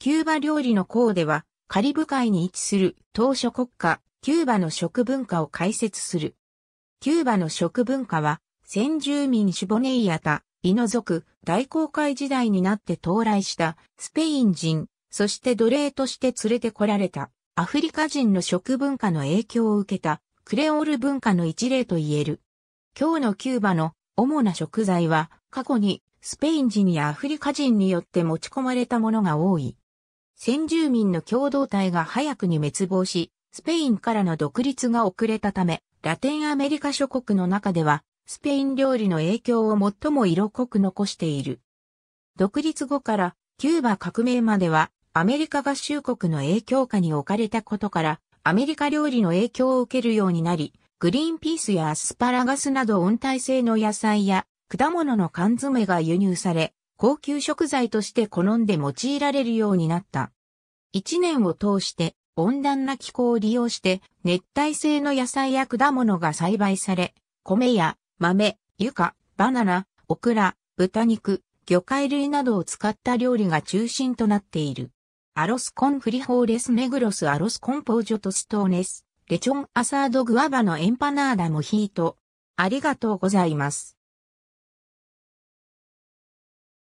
キューバ料理のーでは、カリブ海に位置する当初国家、キューバの食文化を解説する。キューバの食文化は、先住民シュボネイアタ、イノ族、大航海時代になって到来したスペイン人、そして奴隷として連れてこられたアフリカ人の食文化の影響を受けたクレオール文化の一例と言える。今日のキューバの主な食材は過去にスペイン人やアフリカ人によって持ち込まれたものが多い。先住民の共同体が早くに滅亡し、スペインからの独立が遅れたため、ラテンアメリカ諸国の中では、スペイン料理の影響を最も色濃く残している。独立後から、キューバ革命までは、アメリカ合衆国の影響下に置かれたことから、アメリカ料理の影響を受けるようになり、グリーンピースやアスパラガスなど温帯性の野菜や果物の缶詰が輸入され、高級食材として好んで用いられるようになった。一年を通して温暖な気候を利用して熱帯性の野菜や果物が栽培され、米や豆、床、バナナ、オクラ、豚肉、魚介類などを使った料理が中心となっている。アロスコンフリホーレスメグロスアロスコンポージョトストーネス、レチョンアサードグアバのエンパナーダモヒート。ありがとうございます。